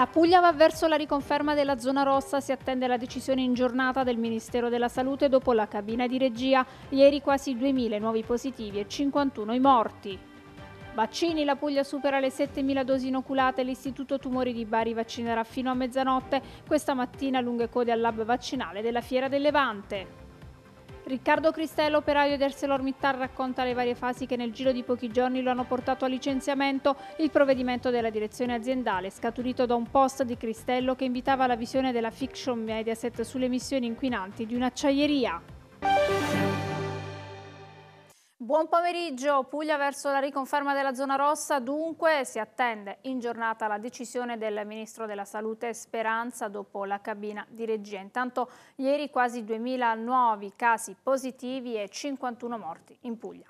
La Puglia va verso la riconferma della zona rossa, si attende la decisione in giornata del Ministero della Salute dopo la cabina di regia. Ieri quasi 2.000 nuovi positivi e 51 i morti. Vaccini, la Puglia supera le 7.000 dosi inoculate, l'Istituto Tumori di Bari vaccinerà fino a mezzanotte, questa mattina lunghe code al lab vaccinale della Fiera del Levante. Riccardo Cristello, operaio di ArcelorMittal, racconta le varie fasi che nel giro di pochi giorni lo hanno portato a licenziamento. Il provvedimento della direzione aziendale, scaturito da un post di Cristello che invitava alla visione della fiction Mediaset sulle emissioni inquinanti di un'acciaieria. Buon pomeriggio, Puglia verso la riconferma della zona rossa, dunque si attende in giornata la decisione del Ministro della Salute Speranza dopo la cabina di regia. Intanto ieri quasi 2.000 nuovi casi positivi e 51 morti in Puglia.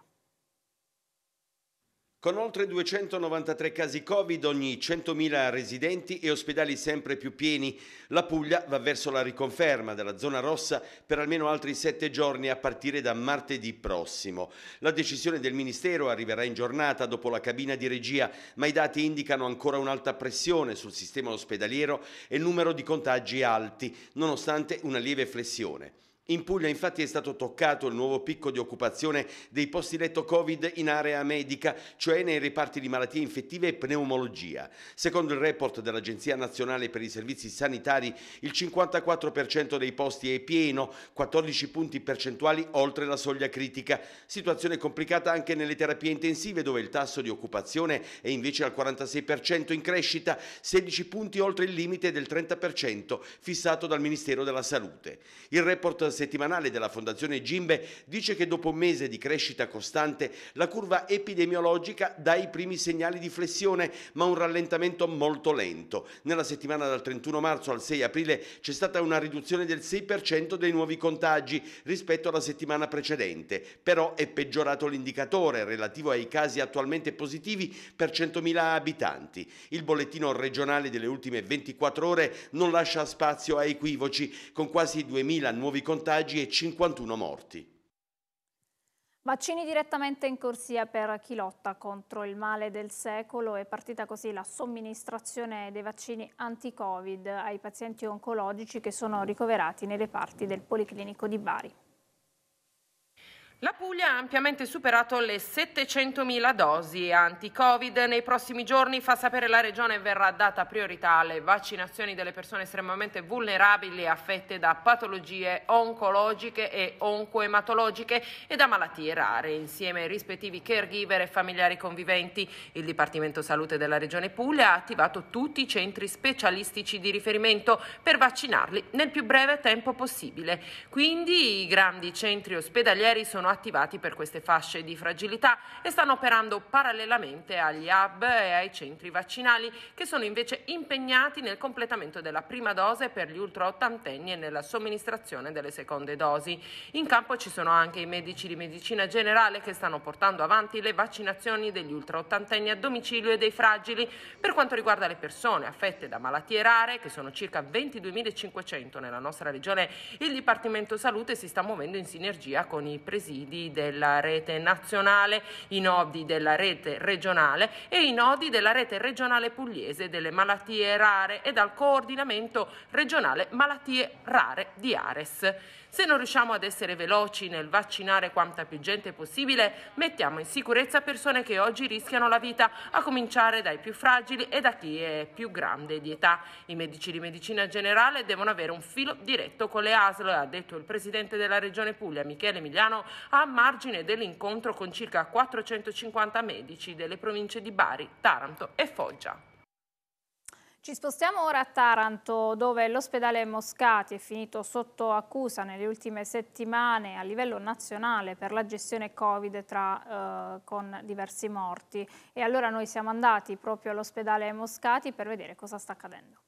Con oltre 293 casi Covid ogni 100.000 residenti e ospedali sempre più pieni, la Puglia va verso la riconferma della zona rossa per almeno altri sette giorni a partire da martedì prossimo. La decisione del Ministero arriverà in giornata dopo la cabina di regia, ma i dati indicano ancora un'alta pressione sul sistema ospedaliero e numero di contagi alti, nonostante una lieve flessione. In Puglia infatti è stato toccato il nuovo picco di occupazione dei posti letto Covid in area medica, cioè nei reparti di malattie infettive e pneumologia. Secondo il report dell'Agenzia Nazionale per i Servizi Sanitari, il 54% dei posti è pieno, 14 punti percentuali oltre la soglia critica. Situazione complicata anche nelle terapie intensive dove il tasso di occupazione è invece al 46% in crescita, 16 punti oltre il limite del 30% fissato dal Ministero della Salute. Il report settimanale della Fondazione Gimbe dice che dopo un mese di crescita costante la curva epidemiologica dà i primi segnali di flessione, ma un rallentamento molto lento. Nella settimana dal 31 marzo al 6 aprile c'è stata una riduzione del 6% dei nuovi contagi rispetto alla settimana precedente, però è peggiorato l'indicatore relativo ai casi attualmente positivi per 100.000 abitanti. Il bollettino regionale delle ultime 24 ore non lascia spazio a equivoci, con quasi 2.000 nuovi contagi contagi e 51 morti. Vaccini direttamente in corsia per chi lotta contro il male del secolo. È partita così la somministrazione dei vaccini anti-Covid ai pazienti oncologici che sono ricoverati nelle parti del Policlinico di Bari. La Puglia ha ampiamente superato le 700.000 dosi anti-Covid. Nei prossimi giorni, fa sapere la Regione, verrà data priorità alle vaccinazioni delle persone estremamente vulnerabili affette da patologie oncologiche e oncoematologiche e da malattie rare, insieme ai rispettivi caregiver e familiari conviventi. Il Dipartimento Salute della Regione Puglia ha attivato tutti i centri specialistici di riferimento per vaccinarli nel più breve tempo possibile. Quindi i grandi centri ospedalieri sono attivati per queste fasce di fragilità e stanno operando parallelamente agli hub e ai centri vaccinali che sono invece impegnati nel completamento della prima dose per gli ultraottantenni e nella somministrazione delle seconde dosi. In campo ci sono anche i medici di medicina generale che stanno portando avanti le vaccinazioni degli ultraottantenni a domicilio e dei fragili. Per quanto riguarda le persone affette da malattie rare, che sono circa 22.500 nella nostra regione, il Dipartimento Salute si sta muovendo in sinergia con i presidi ID della rete nazionale, i nodi della rete regionale e i nodi della rete regionale pugliese delle malattie rare e dal coordinamento regionale malattie rare di Ares. Se non riusciamo ad essere veloci nel vaccinare quanta più gente possibile, mettiamo in sicurezza persone che oggi rischiano la vita, a cominciare dai più fragili e da chi è più grande di età. I medici di medicina generale devono avere un filo diretto con le ASL, ha detto il presidente della Regione Puglia, Michele Emiliano, a margine dell'incontro con circa 450 medici delle province di Bari, Taranto e Foggia. Ci spostiamo ora a Taranto, dove l'ospedale Moscati è finito sotto accusa nelle ultime settimane a livello nazionale per la gestione Covid tra, eh, con diversi morti. E allora noi siamo andati proprio all'ospedale Moscati per vedere cosa sta accadendo.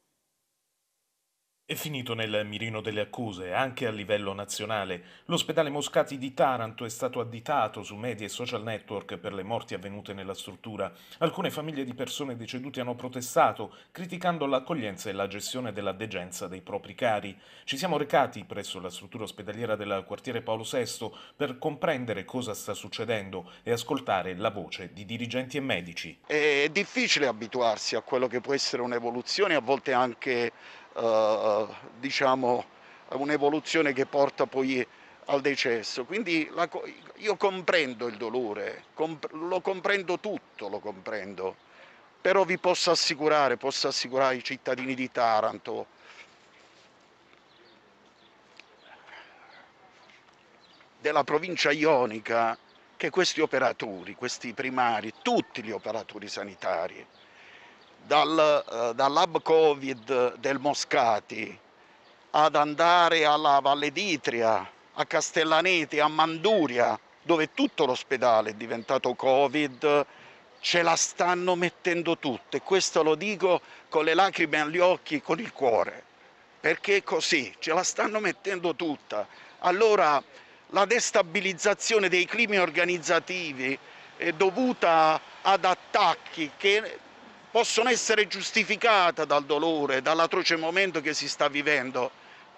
È finito nel mirino delle accuse, anche a livello nazionale. L'ospedale Moscati di Taranto è stato additato su media e social network per le morti avvenute nella struttura. Alcune famiglie di persone decedute hanno protestato, criticando l'accoglienza e la gestione della degenza dei propri cari. Ci siamo recati presso la struttura ospedaliera del quartiere Paolo VI per comprendere cosa sta succedendo e ascoltare la voce di dirigenti e medici. È difficile abituarsi a quello che può essere un'evoluzione, a volte anche eh, diciamo, un'evoluzione che porta poi al decesso. Quindi la, io comprendo il dolore, comp lo comprendo tutto, lo comprendo, però vi posso assicurare, posso assicurare ai cittadini di Taranto, della provincia ionica, che questi operatori, questi primari, tutti gli operatori sanitari, dal, eh, dal Covid del Moscati ad andare alla Valle d'Itria, a Castellaneti, a Manduria, dove tutto l'ospedale è diventato Covid, ce la stanno mettendo tutte. Questo lo dico con le lacrime agli occhi, con il cuore, perché è così, ce la stanno mettendo tutta. Allora la destabilizzazione dei climi organizzativi è dovuta ad attacchi che possono essere giustificate dal dolore, dall'atroce momento che si sta vivendo,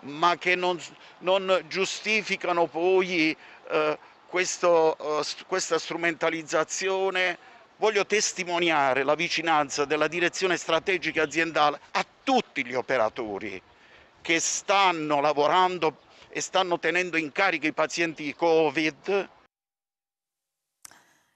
ma che non, non giustificano poi eh, questo, eh, questa strumentalizzazione. Voglio testimoniare la vicinanza della direzione strategica aziendale a tutti gli operatori che stanno lavorando e stanno tenendo in carica i pazienti Covid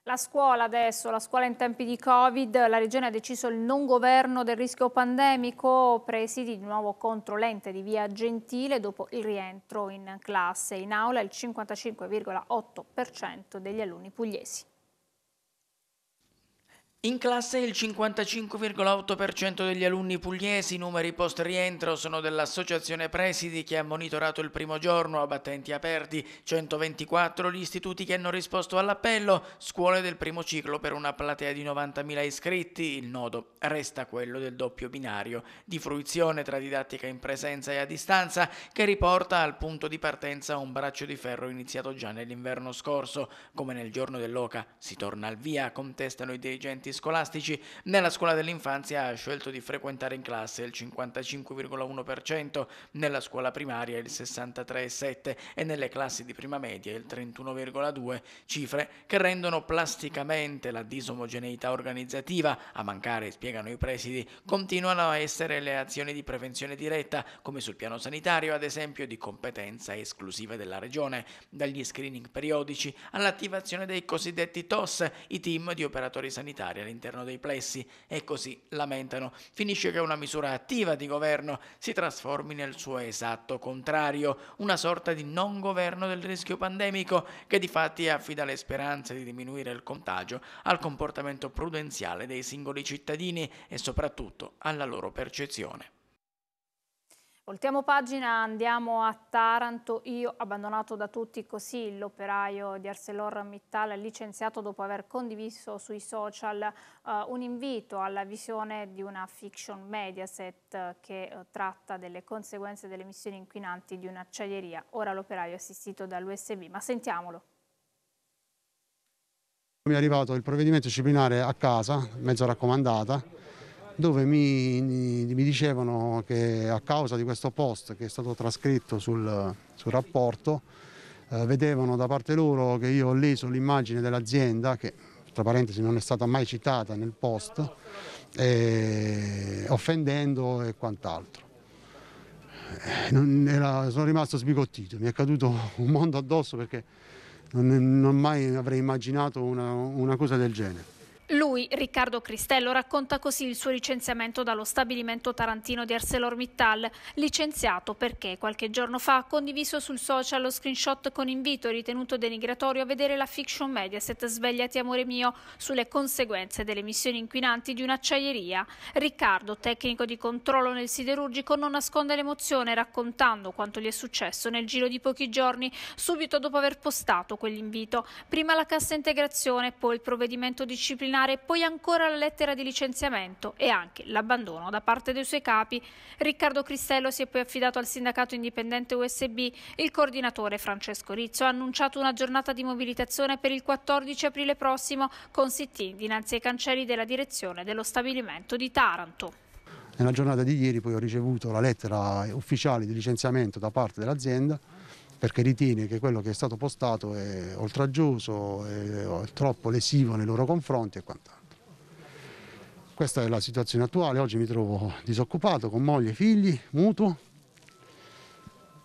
la scuola adesso, la scuola in tempi di Covid, la Regione ha deciso il non governo del rischio pandemico, presidi di nuovo contro l'ente di via Gentile dopo il rientro in classe. In aula il 55,8% degli alunni pugliesi. In classe il 55,8% degli alunni pugliesi, numeri post rientro, sono dell'associazione Presidi che ha monitorato il primo giorno a battenti aperti, 124 gli istituti che hanno risposto all'appello, scuole del primo ciclo per una platea di 90.000 iscritti, il nodo resta quello del doppio binario di fruizione tra didattica in presenza e a distanza che riporta al punto di partenza un braccio di ferro iniziato già nell'inverno scorso. Come nel giorno dell'Oca si torna al via, contestano i dirigenti scolastici nella scuola dell'infanzia ha scelto di frequentare in classe il 55,1%, nella scuola primaria il 63,7% e nelle classi di prima media il 31,2%, cifre che rendono plasticamente la disomogeneità organizzativa, a mancare, spiegano i presidi, continuano a essere le azioni di prevenzione diretta, come sul piano sanitario ad esempio di competenza esclusiva della regione, dagli screening periodici all'attivazione dei cosiddetti TOS, i team di operatori sanitari parlamentari all'interno dei plessi e così lamentano. Finisce che una misura attiva di governo si trasformi nel suo esatto contrario, una sorta di non governo del rischio pandemico che di fatti affida le speranze di diminuire il contagio al comportamento prudenziale dei singoli cittadini e soprattutto alla loro percezione. Voltiamo pagina, andiamo a Taranto, io abbandonato da tutti così, l'operaio di ArcelorMittal licenziato dopo aver condiviso sui social eh, un invito alla visione di una fiction Mediaset eh, che eh, tratta delle conseguenze delle emissioni inquinanti di un'acciaieria, ora l'operaio è assistito dall'USB, ma sentiamolo. Mi è arrivato il provvedimento disciplinare a casa, mezzo raccomandata, dove mi, mi, dicevano che a causa di questo post che è stato trascritto sul, sul rapporto eh, vedevano da parte loro che io ho leso l'immagine dell'azienda che tra parentesi non è stata mai citata nel post eh, offendendo e quant'altro. Eh, era, sono rimasto sbigottito, mi è caduto un mondo addosso perché non, non mai avrei immaginato una, una cosa del genere. Lui, Riccardo Cristello, racconta così il suo licenziamento dallo stabilimento tarantino di ArcelorMittal, licenziato perché qualche giorno fa ha condiviso sul social lo screenshot con invito ritenuto denigratorio a vedere la fiction Mediaset Svegliati amore mio sulle conseguenze delle emissioni inquinanti di un'acciaieria. Riccardo, tecnico di controllo nel siderurgico, non nasconde l'emozione raccontando quanto gli è successo nel giro di pochi giorni, subito dopo aver postato quell'invito. Prima la cassa integrazione, poi il provvedimento disciplinare determinare poi ancora la lettera di licenziamento e anche l'abbandono da parte dei suoi capi. Riccardo Cristello si è poi affidato al sindacato indipendente USB. Il coordinatore Francesco Rizzo ha annunciato una giornata di mobilitazione per il 14 aprile prossimo con sit-in dinanzi ai cancelli della direzione dello stabilimento di Taranto. Nella giornata di ieri poi ho ricevuto la lettera ufficiale di licenziamento da parte dell'azienda perché ritiene che quello che è stato postato è oltraggioso, è troppo lesivo nei loro confronti e quant'altro. Questa è la situazione attuale, oggi mi trovo disoccupato con moglie, figli, mutuo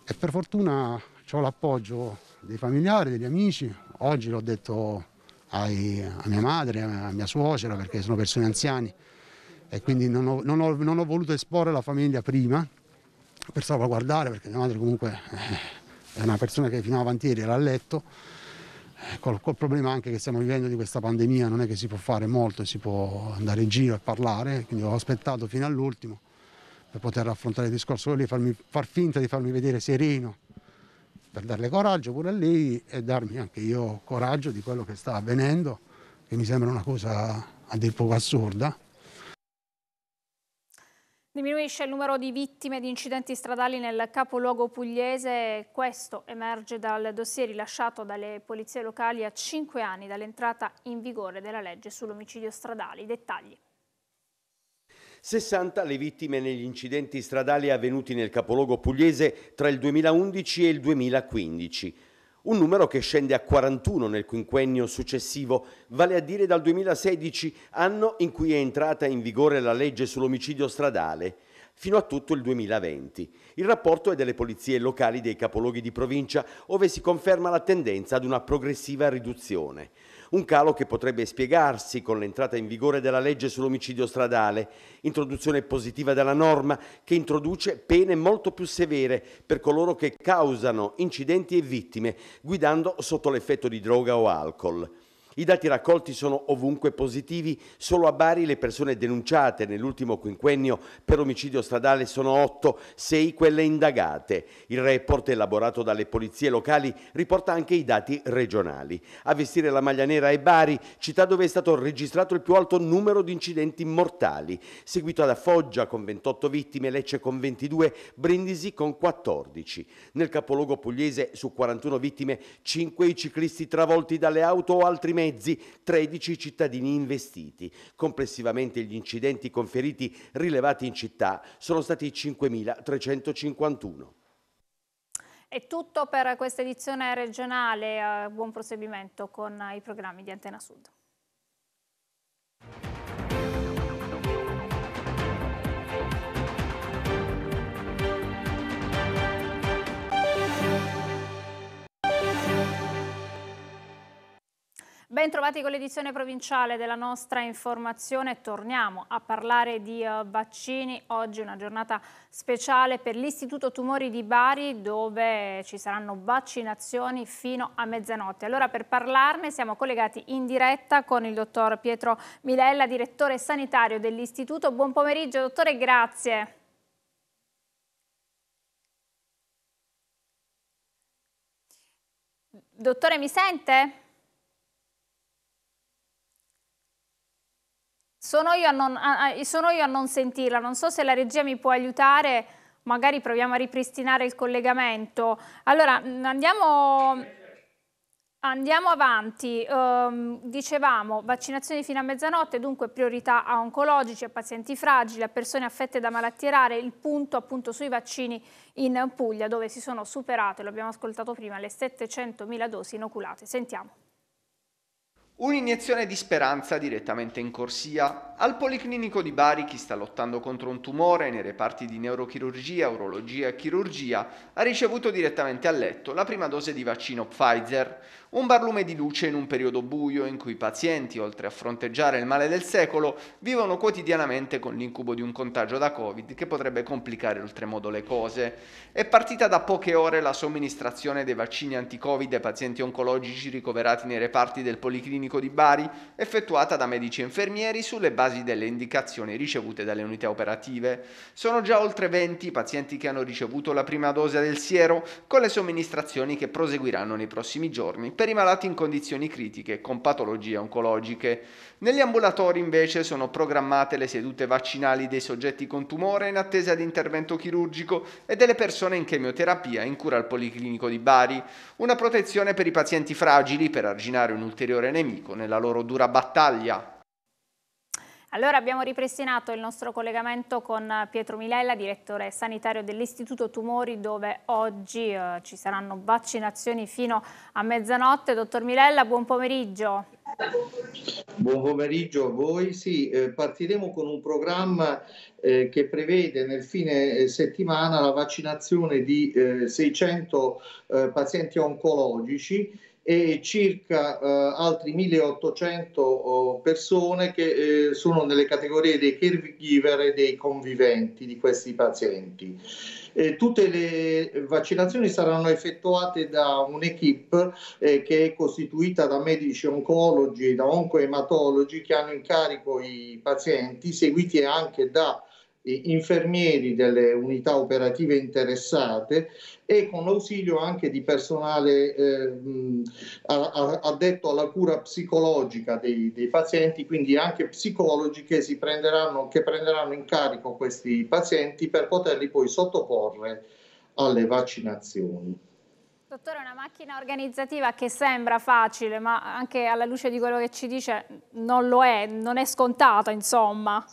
e per fortuna ho l'appoggio dei familiari, degli amici, oggi l'ho detto ai, a mia madre, a mia suocera perché sono persone anziane e quindi non ho, non ho, non ho voluto esporre la famiglia prima per salvaguardare perché mia madre comunque... Eh, è una persona che fino a avanti era a letto, eh, col, col, problema anche che stiamo vivendo di questa pandemia non è che si può fare molto, si può andare in giro e parlare, quindi ho aspettato fino all'ultimo per poter affrontare il discorso con lei, farmi, far finta di farmi vedere sereno, per darle coraggio pure a lei e darmi anche io coraggio di quello che sta avvenendo, che mi sembra una cosa a dir poco assurda. Diminuisce il numero di vittime di incidenti stradali nel capoluogo pugliese, questo emerge dal dossier rilasciato dalle polizie locali a 5 anni dall'entrata in vigore della legge sull'omicidio stradale. I dettagli. 60 le vittime negli incidenti stradali avvenuti nel capoluogo pugliese tra il 2011 e il 2015 un numero che scende a 41 nel quinquennio successivo, vale a dire dal 2016, anno in cui è entrata in vigore la legge sull'omicidio stradale, fino a tutto il 2020. Il rapporto è delle polizie locali dei capoluoghi di provincia, ove si conferma la tendenza ad una progressiva riduzione. Un calo che potrebbe spiegarsi con l'entrata in vigore della legge sull'omicidio stradale, introduzione positiva della norma che introduce pene molto più severe per coloro che causano incidenti e vittime guidando sotto l'effetto di droga o alcol. I dati raccolti sono ovunque positivi, solo a Bari le persone denunciate nell'ultimo quinquennio per omicidio stradale sono 8, 6 quelle indagate. Il report elaborato dalle polizie locali riporta anche i dati regionali. A vestire la maglia nera è Bari, città dove è stato registrato il più alto numero di incidenti mortali, seguito da Foggia con 28 vittime, Lecce con 22, Brindisi con 14. Nel capoluogo pugliese su 41 vittime, 5 i ciclisti travolti dalle auto o altrimenti mezzi, 13 cittadini investiti. Complessivamente gli incidenti conferiti rilevati in città sono stati 5.351. È tutto per questa edizione regionale, eh, buon proseguimento con i programmi di Antena Sud. Ben trovati con l'edizione provinciale della nostra informazione, torniamo a parlare di eh, vaccini, oggi una giornata speciale per l'Istituto Tumori di Bari dove ci saranno vaccinazioni fino a mezzanotte. Allora per parlarne siamo collegati in diretta con il dottor Pietro Milella, direttore sanitario dell'Istituto. Buon pomeriggio dottore, grazie. Dottore mi sente? Sì. sono io a non, a, sono io a non sentirla, non so se la regia mi può aiutare, magari proviamo a ripristinare il collegamento. Allora, mm, andiamo... Andiamo avanti, um, dicevamo vaccinazioni fino a mezzanotte, dunque priorità a oncologici, a pazienti fragili, a persone affette da malattie rare, il punto appunto sui vaccini in Puglia dove si sono superate, lo abbiamo ascoltato prima, le 700.000 dosi inoculate. Sentiamo. Un'iniezione di speranza direttamente in corsia. Al Policlinico di Bari chi sta lottando contro un tumore nei reparti di neurochirurgia, urologia e chirurgia ha ricevuto direttamente a letto la prima dose di vaccino Pfizer. Un barlume di luce in un periodo buio in cui i pazienti, oltre a fronteggiare il male del secolo, vivono quotidianamente con l'incubo di un contagio da Covid che potrebbe complicare oltremodo le cose. È partita da poche ore la somministrazione dei vaccini anti-Covid ai pazienti oncologici ricoverati nei reparti del Policlinico di Bari, effettuata da medici e infermieri sulle basi delle indicazioni ricevute dalle unità operative. Sono già oltre 20 i pazienti che hanno ricevuto la prima dose del siero, con le somministrazioni che proseguiranno nei prossimi giorni per i malati in condizioni critiche con patologie oncologiche. Negli ambulatori invece sono programmate le sedute vaccinali dei soggetti con tumore in attesa di intervento chirurgico e delle persone in chemioterapia in cura al Policlinico di Bari, una protezione per i pazienti fragili per arginare un ulteriore nemico nella loro dura battaglia allora abbiamo ripristinato il nostro collegamento con Pietro Milella, direttore sanitario dell'Istituto Tumori, dove oggi eh, ci saranno vaccinazioni fino a mezzanotte. Dottor Milella, buon pomeriggio. Buon pomeriggio a voi. Sì, eh, partiremo con un programma eh, che prevede nel fine eh, settimana la vaccinazione di 600 eh, eh, pazienti oncologici e circa eh, altri 1800 oh, persone che eh, sono nelle categorie dei caregiver e dei conviventi di questi pazienti. Eh, tutte le vaccinazioni saranno effettuate da un'equipe eh, che è costituita da medici oncologi e da oncoematologi che hanno in carico i pazienti, seguiti anche da infermieri delle unità operative interessate e con l'ausilio anche di personale eh, addetto alla cura psicologica dei, dei, pazienti, quindi anche psicologi che, si prenderanno, che prenderanno in carico questi pazienti per poterli poi sottoporre alle vaccinazioni. Dottore, una macchina organizzativa che sembra facile, ma anche alla luce di quello che ci dice non lo è, non è scontata, insomma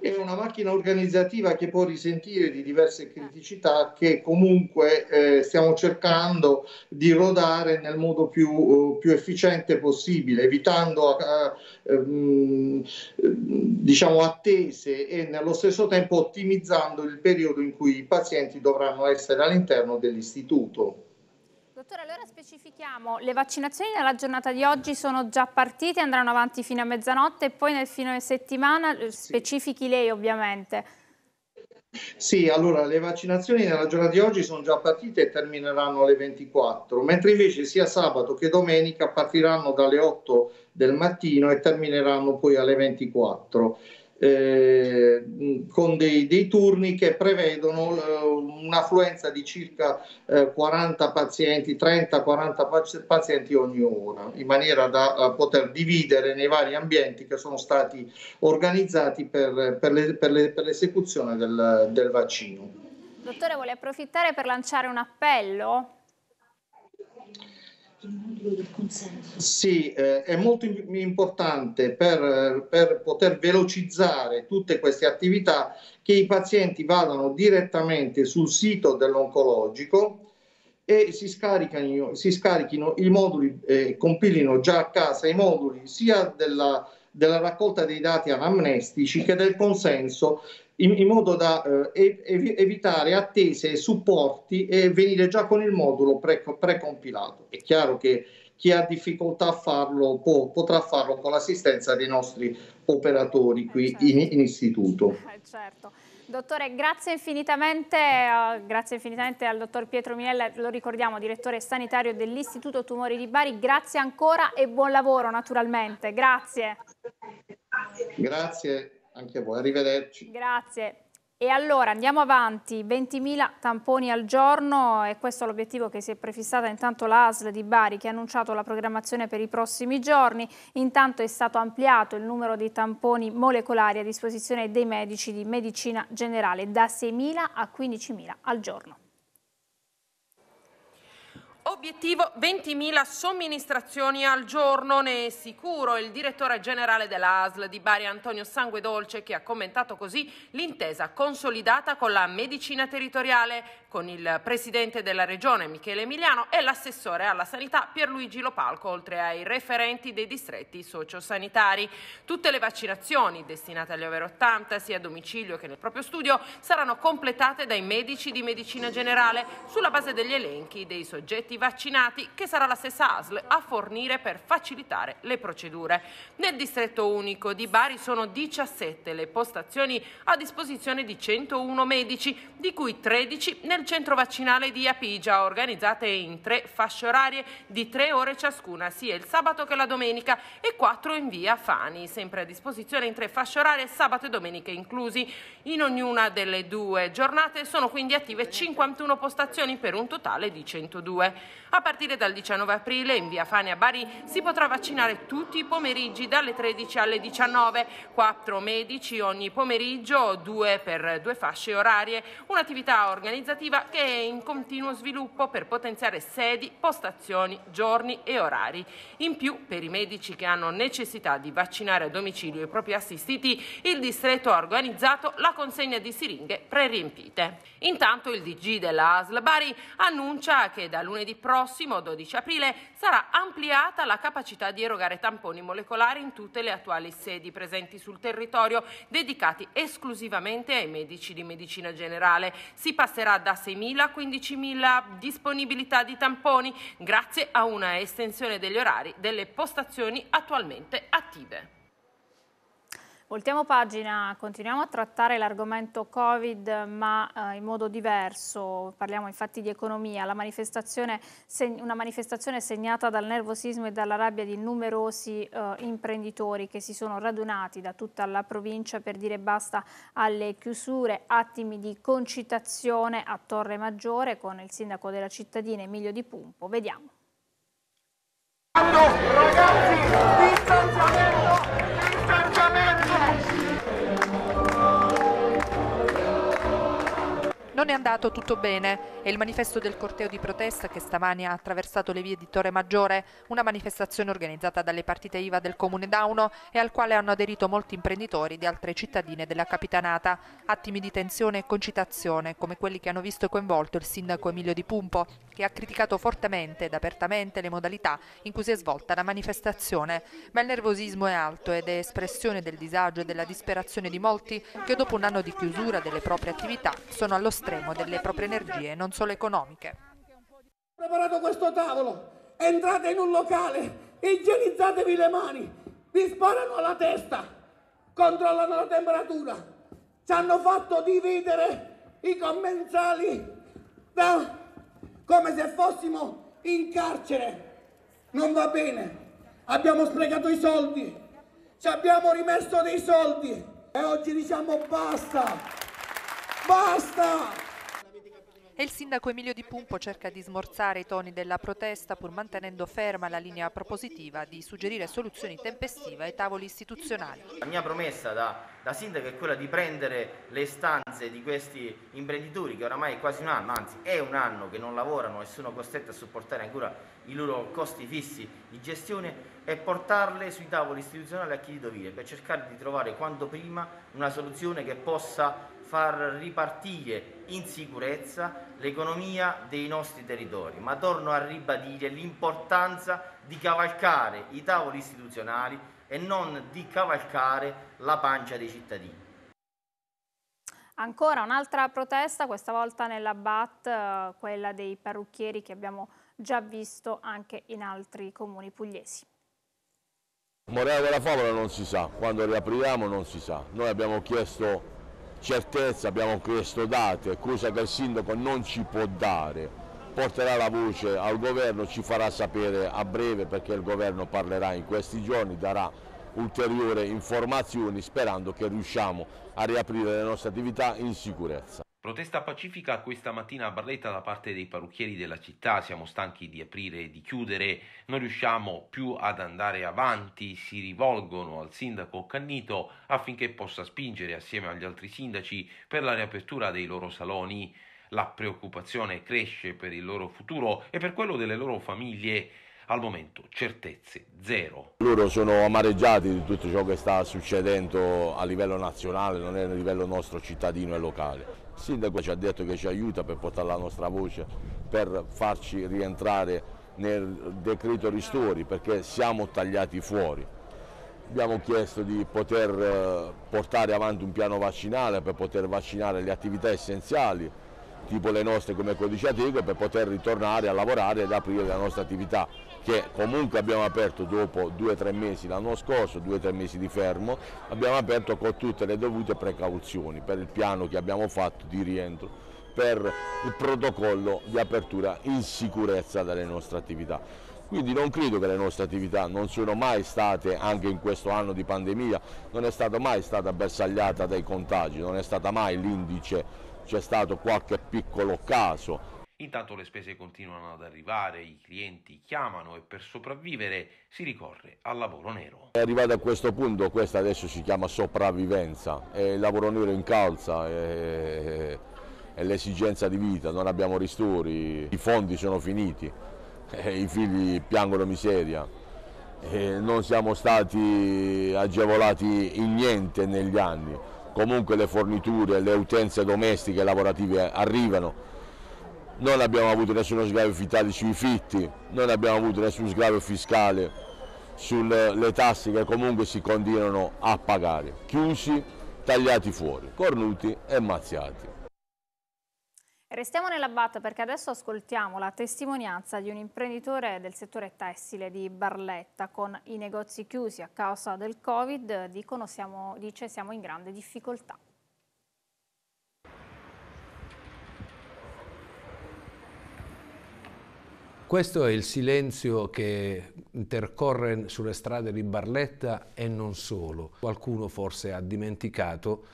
è una macchina organizzativa che può risentire di diverse criticità che comunque eh, stiamo cercando di rodare nel modo più, eh, più efficiente possibile, evitando eh, ehm, diciamo attese e nello stesso tempo ottimizzando il periodo in cui i pazienti dovranno essere all'interno dell'istituto. Dottore, allora specifichiamo, le vaccinazioni nella giornata di oggi sono già partite, andranno avanti fino a mezzanotte e poi nel fine settimana, eh, specifichi lei ovviamente. Sì, allora le vaccinazioni nella giornata di oggi sono già partite e termineranno alle 24, mentre invece sia sabato che domenica partiranno dalle 8 del mattino e termineranno poi alle 24. Eh, con dei, dei, turni che prevedono eh, un'affluenza di circa eh, 40 pazienti, 30-40 pazienti ogni ora, in maniera da eh, poter dividere nei vari ambienti che sono stati organizzati per, per, le, per, le, per l'esecuzione del, del vaccino. Dottore, vuole approfittare per lanciare un appello? Sì, eh, è molto importante per, per poter velocizzare tutte queste attività che i pazienti vadano direttamente sul sito dell'oncologico e si, si scarichino i moduli, eh, compilino già a casa i moduli sia della, della raccolta dei dati anamnestici che del consenso in, in modo da eh, ev- evitare attese e supporti e venire già con il modulo pre- precompilato. È chiaro che chi ha difficoltà a farlo può, potrà farlo con l'assistenza dei nostri operatori qui eh certo. in, in, istituto. Eh certo. Dottore, grazie infinitamente, uh, grazie infinitamente al dottor Pietro Minella, lo ricordiamo, direttore sanitario dell'Istituto Tumori di Bari, grazie ancora e buon lavoro naturalmente, grazie. Grazie. Anche a voi, arrivederci. Grazie. E allora andiamo avanti, 20.000 tamponi al giorno e questo è l'obiettivo che si è prefissata intanto l'ASL di Bari che ha annunciato la programmazione per i prossimi giorni, intanto è stato ampliato il numero di tamponi molecolari a disposizione dei medici di medicina generale da 6.000 a 15.000 al giorno. Obiettivo 20.000 somministrazioni al giorno, ne è sicuro il direttore generale della ASL di Bari Antonio Sanguedolce che ha commentato così l'intesa consolidata con la medicina territoriale, con il presidente della regione Michele Emiliano e l'assessore alla sanità Pierluigi Lopalco, oltre ai referenti dei distretti sociosanitari. Tutte le vaccinazioni destinate agli over 80, sia a domicilio che nel proprio studio, saranno completate dai medici di medicina generale sulla base degli elenchi dei soggetti vaccinati, che sarà la stessa ASL a fornire per facilitare le procedure. Nel distretto unico di Bari sono 17 le postazioni a disposizione di 101 medici, di cui 13 nel centro vaccinale di Apigia, organizzate in tre fasce orarie di tre ore ciascuna, sia il sabato che la domenica, e quattro in via Fani, sempre a disposizione in tre fasce orarie, sabato e domenica inclusi. In ognuna delle due giornate sono quindi attive 51 postazioni per un totale di 102. A partire dal 19 aprile in via Fane a Bari si potrà vaccinare tutti i pomeriggi dalle 13 alle 19, quattro medici ogni pomeriggio, due per due fasce orarie, un'attività organizzativa che è in continuo sviluppo per potenziare sedi, postazioni, giorni e orari. In più, per i medici che hanno necessità di vaccinare a domicilio i propri assistiti, il distretto ha organizzato la consegna di siringhe preriempite. Intanto il DG della ASL Bari annuncia che da lunedì Martedì prossimo, 12 aprile, sarà ampliata la capacità di erogare tamponi molecolari in tutte le attuali sedi presenti sul territorio, dedicati esclusivamente ai medici di medicina generale. Si passerà da 6.000 a 15.000 disponibilità di tamponi, grazie a una estensione degli orari delle postazioni attualmente attive. Voltiamo pagina, continuiamo a trattare l'argomento Covid ma eh, in modo diverso, parliamo infatti di economia, manifestazione, una manifestazione segnata dal nervosismo e dalla rabbia di numerosi eh, imprenditori che si sono radunati da tutta la provincia per dire basta alle chiusure, attimi di concitazione a Torre Maggiore con il sindaco della cittadina Emilio Di Pumpo, vediamo. Ragazzi, distanziamento! Non è andato tutto bene. È il manifesto del corteo di protesta che stamani ha attraversato le vie di Torre Maggiore, una manifestazione organizzata dalle partite IVA del comune Dauno e al quale hanno aderito molti imprenditori di altre cittadine della capitanata. Attimi di tensione e concitazione, come quelli che hanno visto coinvolto il sindaco Emilio Di Pumpo, che ha criticato fortemente ed apertamente le modalità in cui si è svolta la manifestazione. Ma il nervosismo è alto ed è espressione del disagio e della disperazione di molti che dopo un anno di chiusura delle proprie attività sono allo stato estremo delle proprie energie, non solo economiche. Ho preparato questo tavolo, entrate in un locale, igienizzatevi le mani, vi sparano alla testa, controllano la temperatura, ci hanno fatto dividere i commensali da, come se fossimo in carcere. Non va bene, abbiamo sprecato i soldi, ci abbiamo rimesso dei soldi e oggi diciamo basta. Basta! E il sindaco Emilio Di Pumpo cerca di smorzare i toni della protesta pur mantenendo ferma la linea propositiva di suggerire soluzioni tempestive ai tavoli istituzionali. La mia promessa da, da sindaco è quella di prendere le stanze di questi imprenditori che oramai è quasi un anno, anzi è un anno che non lavorano e sono costretti a sopportare ancora i loro costi fissi di gestione e portarle sui tavoli istituzionali a chi di dovere per cercare di trovare quanto prima una soluzione che possa far ripartire in sicurezza l'economia dei nostri territori, ma torno a ribadire l'importanza di cavalcare i tavoli istituzionali e non di cavalcare la pancia dei cittadini. Ancora un'altra protesta, questa volta nella BAT, eh, quella dei parrucchieri che abbiamo già visto anche in altri comuni pugliesi. Morale della favola non si sa, quando riapriamo non si sa. Noi abbiamo chiesto certezza abbiamo chiesto date, cosa che il sindaco non ci può dare. Porterà la voce al governo, ci farà sapere a breve perché il governo parlerà in questi giorni, darà ulteriori informazioni sperando che riusciamo a riaprire le nostre attività in sicurezza. Protesta pacifica questa mattina a Barletta da parte dei parrucchieri della città, siamo stanchi di aprire e di chiudere, non riusciamo più ad andare avanti, si rivolgono al sindaco Cannito affinché possa spingere assieme agli altri sindaci per la riapertura dei loro saloni. La preoccupazione cresce per il loro futuro e per quello delle loro famiglie. Al momento certezze zero. Loro sono amareggiati di tutto ciò che sta succedendo a livello nazionale, non è a livello nostro cittadino e locale il sindaco ci ha detto che ci aiuta per portare la nostra voce, per farci rientrare nel decreto ristori perché siamo tagliati fuori. Abbiamo chiesto di poter eh, portare avanti un piano vaccinale per poter vaccinare le attività essenziali, tipo le nostre come codice Ateco, per poter ritornare a lavorare ed aprire la nostra attività che comunque abbiamo aperto dopo due o tre mesi l'anno scorso, due o tre mesi di fermo, abbiamo aperto con tutte le dovute precauzioni per il piano che abbiamo fatto di rientro per il protocollo di apertura in sicurezza delle nostre attività. Quindi non credo che le nostre attività non siano mai state, anche in questo anno di pandemia, non è stata mai stata bersagliata dai contagi, non è stata mai l'indice, c'è stato qualche piccolo caso, Intanto le spese continuano ad arrivare, i clienti chiamano e per sopravvivere si ricorre al lavoro nero. È arrivato a questo punto, questa adesso si chiama sopravvivenza, e il lavoro nero incalza, è, è l'esigenza di vita, non abbiamo ristori, i fondi sono finiti, eh, i figli piangono miseria. Eh, non siamo stati agevolati in niente negli anni, comunque le forniture, le utenze domestiche e lavorative arrivano, non abbiamo avuto nessuno sgravio fiscale sui fitti, non abbiamo avuto nessun sgravio fiscale sulle tasse che comunque si continuano a pagare, chiusi, tagliati fuori, cornuti e mazziati. Restiamo nella BAT perché adesso ascoltiamo la testimonianza di un imprenditore del settore tessile di Barletta con i negozi chiusi a causa del Covid, dicono siamo, dice siamo in grande difficoltà. Questo è il silenzio che intercorre sulle strade di Barletta e non solo. Qualcuno forse ha dimenticato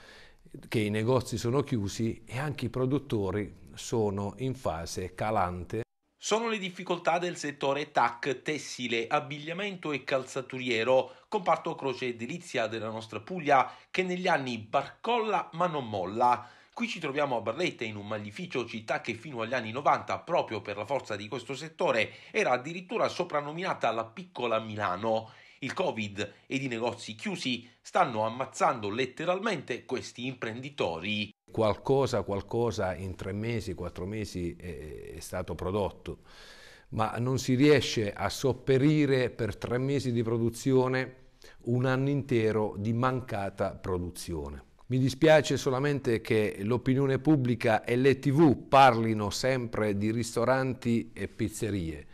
che i negozi sono chiusi e anche i produttori sono in fase calante. Sono le difficoltà del settore TAC, tessile, abbigliamento e calzaturiero, comparto croce edilizia della nostra Puglia, che negli anni barcolla ma non molla. Qui ci troviamo a Barletta in un magnificio città che fino agli anni 90, proprio per la forza di questo settore, era addirittura soprannominata la piccola Milano. Il Covid ed i negozi chiusi stanno ammazzando letteralmente questi imprenditori. Qualcosa, qualcosa in tre mesi, quattro mesi è, è stato prodotto, ma non si riesce a sopperire per tre mesi di produzione un anno intero di mancata produzione. Mi dispiace solamente che l'opinione pubblica e le tv parlino sempre di ristoranti e pizzerie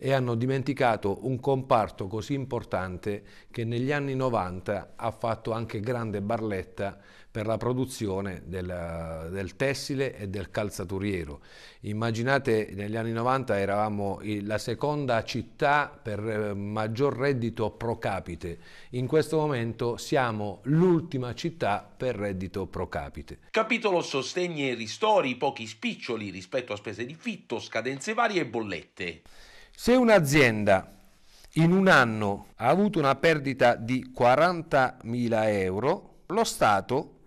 e hanno dimenticato un comparto così importante che negli anni 90 ha fatto anche grande barletta per la produzione del, del tessile e del calzaturiero. Immaginate, negli anni 90 eravamo la seconda città per eh, maggior reddito pro capite, in questo momento siamo l'ultima città per reddito pro capite. Capitolo sostegni e ristori, pochi spiccioli rispetto a spese di fitto, scadenze varie e bollette. Se un'azienda in un anno ha avuto una perdita di 40.000 euro, lo Stato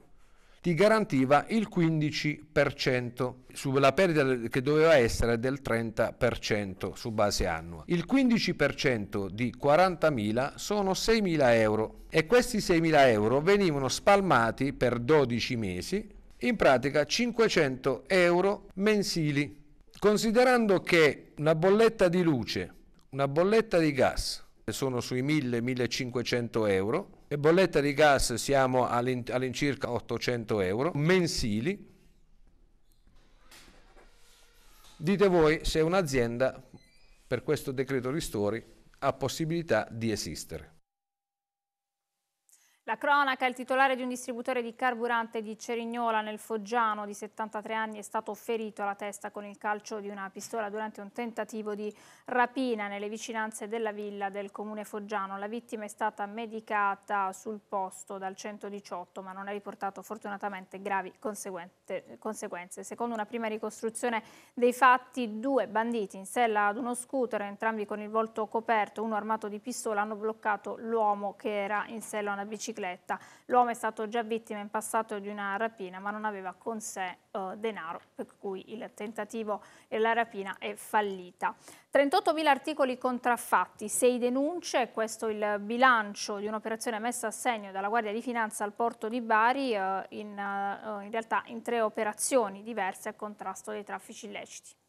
ti garantiva il 15% sulla perdita che doveva essere del 30% su base annua. Il 15% di 40.000 sono 6.000 euro e questi 6.000 euro venivano spalmati per 12 mesi, in pratica 500 euro mensili. Considerando che una bolletta di luce, una bolletta di gas sono sui 1000-1500 euro e bolletta di gas siamo all'incirca 800 euro mensili, dite voi se un'azienda per questo decreto ristori ha possibilità di esistere. La cronaca, il titolare di un distributore di carburante di Cerignola nel Foggiano di 73 anni è stato ferito alla testa con il calcio di una pistola durante un tentativo di rapina nelle vicinanze della villa del comune Foggiano. La vittima è stata medicata sul posto dal 118 ma non ha riportato fortunatamente gravi conseguenze. Secondo una prima ricostruzione dei fatti, due banditi in sella ad uno scooter, entrambi con il volto coperto, uno armato di pistola, hanno bloccato l'uomo che era in sella a una bicicletta bicicletta. L'uomo è stato già vittima in passato di una rapina ma non aveva con sé eh, denaro per cui il tentativo e la rapina è fallita. 38.000 articoli contraffatti, 6 denunce, questo è il bilancio di un'operazione messa a segno dalla Guardia di Finanza al porto di Bari eh, in, eh, in realtà in tre operazioni diverse a contrasto dei traffici illeciti.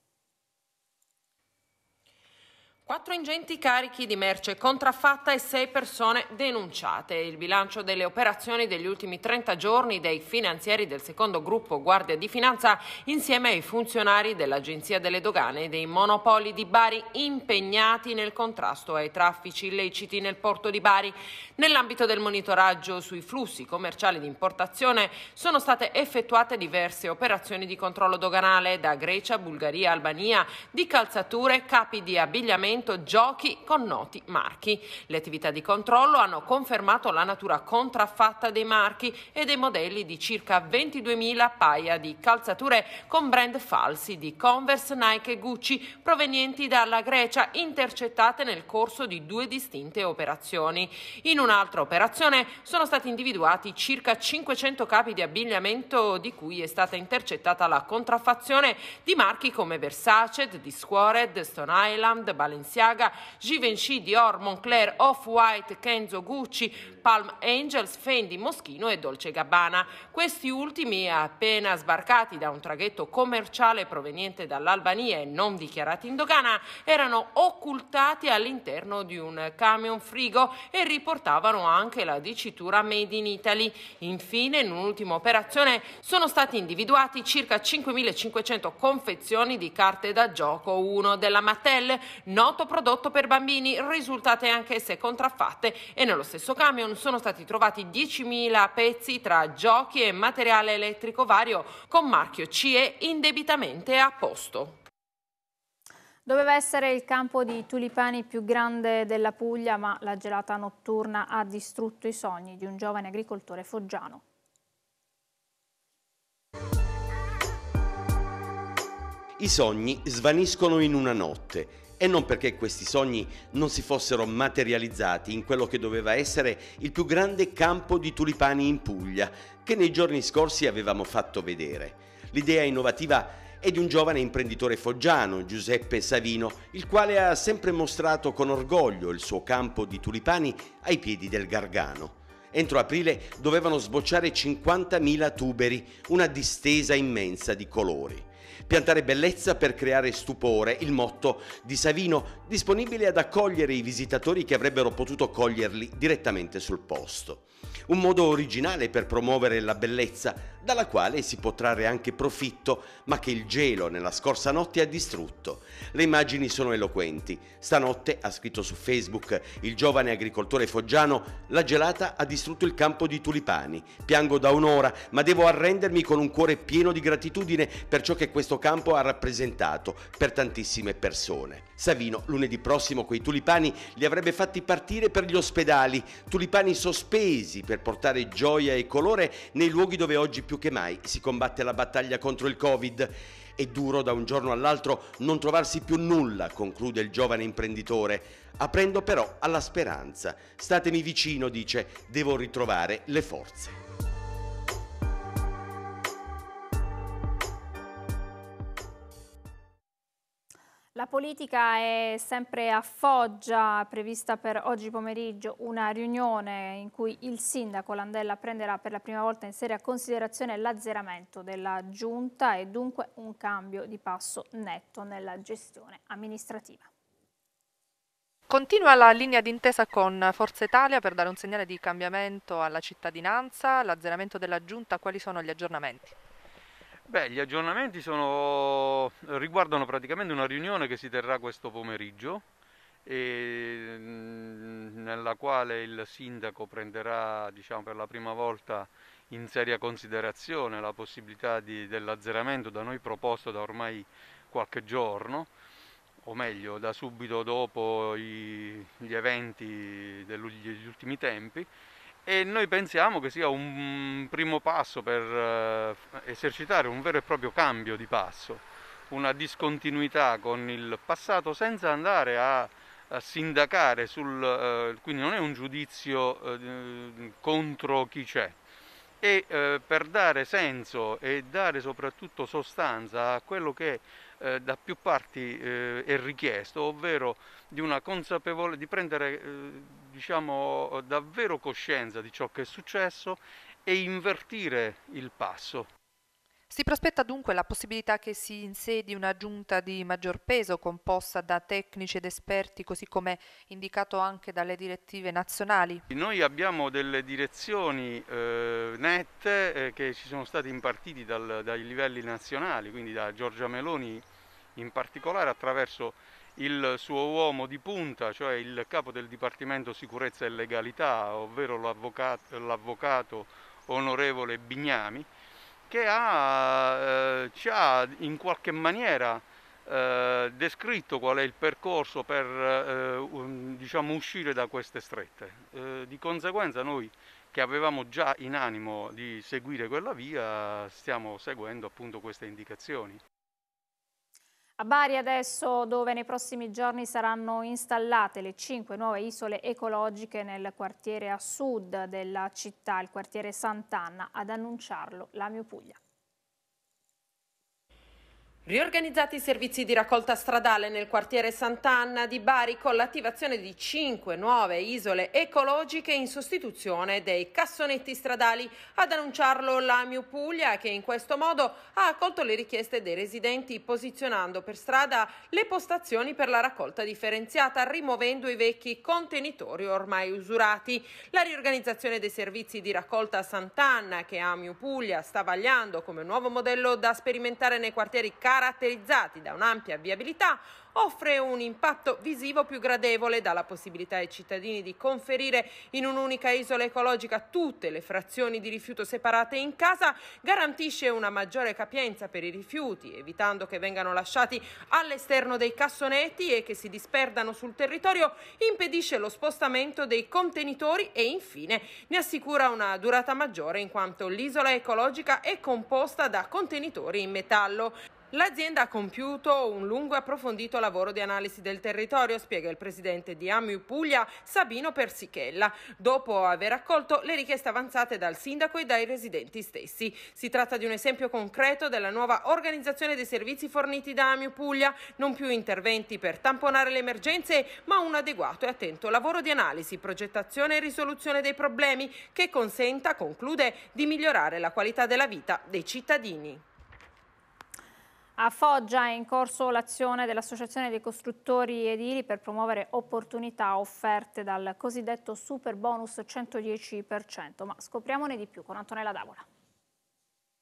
Quattro ingenti carichi di merce contraffatta e sei persone denunciate. Il bilancio delle operazioni degli ultimi 30 giorni dei finanzieri del secondo gruppo Guardia di Finanza insieme ai funzionari dell'Agenzia delle Dogane e dei Monopoli di Bari impegnati nel contrasto ai traffici illeciti nel porto di Bari. Nell'ambito del monitoraggio sui flussi commerciali di importazione sono state effettuate diverse operazioni di controllo doganale da Grecia, Bulgaria, Albania, di calzature, capi di abbigliamento all'evento giochi con noti marchi. Le attività di controllo hanno confermato la natura contraffatta dei marchi e dei modelli di circa 22.000 paia di calzature con brand falsi di Converse, Nike e Gucci provenienti dalla Grecia intercettate nel corso di due distinte operazioni. In un'altra operazione sono stati individuati circa 500 capi di abbigliamento di cui è stata intercettata la contraffazione di marchi come Versace, Disquared, Stone Island, Balenciaga Balenciaga, Givenchy, Dior, Moncler, Off-White, Kenzo, Gucci, Palm Angels, Fendi, Moschino e Dolce Gabbana. Questi ultimi, appena sbarcati da un traghetto commerciale proveniente dall'Albania e non dichiarati in dogana, erano occultati all'interno di un camion frigo e riportavano anche la dicitura Made in Italy. Infine, in un'ultima operazione, sono stati individuati circa 5.500 confezioni di carte da gioco 1 della Mattel, note noto prodotto per bambini, risultate anche se contraffatte e nello stesso camion sono stati trovati 10.000 pezzi tra giochi e materiale elettrico vario con marchio CE indebitamente a posto. Doveva essere il campo di tulipani più grande della Puglia, ma la gelata notturna ha distrutto i sogni di un giovane agricoltore foggiano. I sogni svaniscono in una notte e non perché questi sogni non si fossero materializzati in quello che doveva essere il più grande campo di tulipani in Puglia, che nei giorni scorsi avevamo fatto vedere. L'idea innovativa è di un giovane imprenditore foggiano, Giuseppe Savino, il quale ha sempre mostrato con orgoglio il suo campo di tulipani ai piedi del Gargano. Entro aprile dovevano sbocciare 50.000 tuberi, una distesa immensa di colori. Piantare bellezza per creare stupore, il motto di Savino, disponibile ad accogliere i visitatori che avrebbero potuto coglierli direttamente sul posto. Un modo originale per promuovere la bellezza, dalla quale si può trarre anche profitto, ma che il gelo nella scorsa notte ha distrutto. Le immagini sono eloquenti. Stanotte, ha scritto su Facebook il giovane agricoltore foggiano, la gelata ha distrutto il campo di tulipani. Piango da un'ora, ma devo arrendermi con un cuore pieno di gratitudine per ciò che questo campo ha rappresentato per tantissime persone. Savino, lunedì prossimo, quei tulipani li avrebbe fatti partire per gli ospedali, tulipani sospesi per portare gioia e colore nei luoghi dove oggi più più che mai si combatte la battaglia contro il Covid. È duro da un giorno all'altro non trovarsi più nulla, conclude il giovane imprenditore, aprendo però alla speranza. Statemi vicino, dice, devo ritrovare le forze. La politica è sempre a Foggia, prevista per oggi pomeriggio una riunione in cui il sindaco Landella prenderà per la prima volta in seria considerazione l'azzeramento della giunta e dunque un cambio di passo netto nella gestione amministrativa. Continua la linea d'intesa con Forza Italia per dare un segnale di cambiamento alla cittadinanza, l'azzeramento della giunta, quali sono gli aggiornamenti? Beh, gli aggiornamenti sono, riguardano praticamente una riunione che si terrà questo pomeriggio e mm, nella quale il sindaco prenderà diciamo, per la prima volta in seria considerazione la possibilità di, dell'azzeramento da noi proposto da ormai qualche giorno o meglio da subito dopo i, gli eventi degli ultimi tempi e noi pensiamo che sia un primo passo per eh, esercitare un vero e proprio cambio di passo, una discontinuità con il passato senza andare a sindacare sul eh, quindi non è un giudizio eh, contro chi c'è e per dare senso e dare soprattutto sostanza a quello che da più parti è richiesto, ovvero di una consapevole di prendere diciamo, davvero coscienza di ciò che è successo e invertire il passo. Si prospetta dunque la possibilità che si insedi una giunta di maggior peso composta da tecnici ed esperti, così come indicato anche dalle direttive nazionali? Noi abbiamo delle direzioni eh, nette eh, che ci sono state impartite dai livelli nazionali, quindi da Giorgia Meloni in particolare attraverso il suo uomo di punta, cioè il capo del Dipartimento Sicurezza e Legalità, ovvero l'avvocato onorevole Bignami, che ha, eh, ci ha in qualche maniera eh, descritto qual è il percorso per eh, un, diciamo, uscire da queste strette. Eh, di conseguenza noi che avevamo già in animo di seguire quella via stiamo seguendo appunto queste indicazioni. A Bari adesso dove nei prossimi giorni saranno installate le cinque nuove isole ecologiche nel quartiere a sud della città, il quartiere Sant'Anna, ad annunciarlo la Mio Puglia. Riorganizzati i servizi di raccolta stradale nel quartiere Sant'Anna di Bari con l'attivazione di cinque nuove isole ecologiche in sostituzione dei cassonetti stradali. Ad annunciarlo la Miu Puglia che in questo modo ha accolto le richieste dei residenti posizionando per strada le postazioni per la raccolta differenziata rimuovendo i vecchi contenitori ormai usurati. La riorganizzazione dei servizi di raccolta Sant'Anna che a Puglia sta vagliando come nuovo modello da sperimentare nei quartieri Cassonetti caratterizzati da un'ampia viabilità, offre un impatto visivo più gradevole, dà la possibilità ai cittadini di conferire in un'unica isola ecologica tutte le frazioni di rifiuto separate in casa, garantisce una maggiore capienza per i rifiuti, evitando che vengano lasciati all'esterno dei cassonetti e che si disperdano sul territorio, impedisce lo spostamento dei contenitori e infine ne assicura una durata maggiore in quanto l'isola ecologica è composta da contenitori in metallo. L'azienda ha compiuto un lungo e approfondito lavoro di analisi del territorio, spiega il presidente di AMU Puglia, Sabino Persichella, dopo aver accolto le richieste avanzate dal sindaco e dai residenti stessi. Si tratta di un esempio concreto della nuova organizzazione dei servizi forniti da AMU Puglia, non più interventi per tamponare le emergenze, ma un adeguato e attento lavoro di analisi, progettazione e risoluzione dei problemi che consenta, conclude, di migliorare la qualità della vita dei cittadini. A Foggia è in corso l'azione dell'Associazione dei costruttori edili per promuovere opportunità offerte dal cosiddetto super bonus 110%, ma scopriamone di più con Antonella Davola.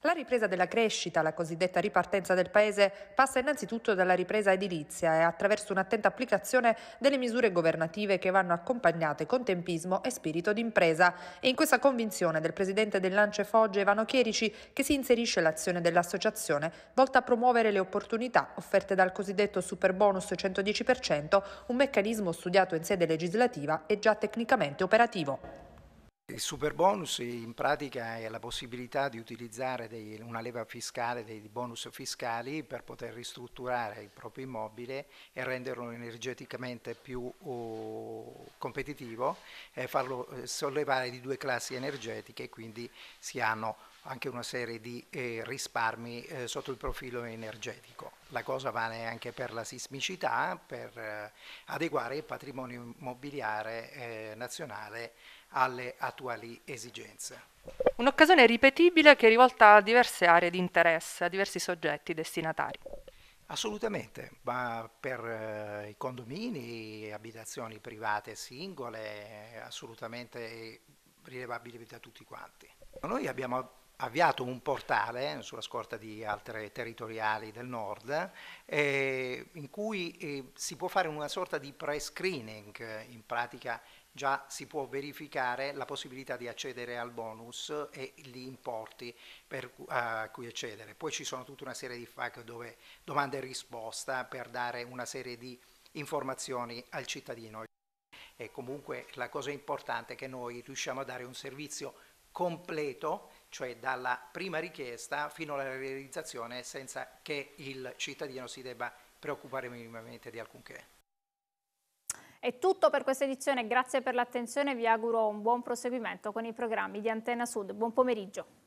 La ripresa della crescita, la cosiddetta ripartenza del Paese, passa innanzitutto dalla ripresa edilizia e attraverso un'attenta applicazione delle misure governative che vanno accompagnate con tempismo e spirito d'impresa. E in questa convinzione del presidente del dell'Ance Fogge, Ivano Chierici, che si inserisce l'azione dell'associazione volta a promuovere le opportunità offerte dal cosiddetto super bonus 110%, un meccanismo studiato in sede legislativa e già tecnicamente operativo. Il super bonus in pratica è la possibilità di utilizzare dei, una leva fiscale, dei bonus fiscali per poter ristrutturare il proprio immobile e renderlo energeticamente più uh, competitivo e farlo eh, sollevare di due classi energetiche, quindi si hanno anche una serie di eh, risparmi eh, sotto il profilo energetico. La cosa vale anche per la sismicità, per eh, adeguare il patrimonio immobiliare eh, nazionale alle attuali esigenze. Un'occasione ripetibile che è rivolta a diverse aree di interesse, a diversi soggetti destinatari. Assolutamente, ma per eh, i condomini, abitazioni private singole, assolutamente rilevabili da tutti quanti. Noi abbiamo avviato un portale sulla scorta di altre territoriali del nord eh, in cui eh, si può fare una sorta di pre-screening, eh, in pratica già si può verificare la possibilità di accedere al bonus e gli importi per, a cui accedere. Poi ci sono tutta una serie di FAQ dove domanda e risposta per dare una serie di informazioni al cittadino. E comunque la cosa importante è che noi riusciamo a dare un servizio completo, cioè dalla prima richiesta fino alla realizzazione senza che il cittadino si debba preoccupare minimamente di alcunché. È tutto per questa edizione, grazie per l'attenzione e vi auguro un buon proseguimento con i programmi di Antena Sud. Buon pomeriggio.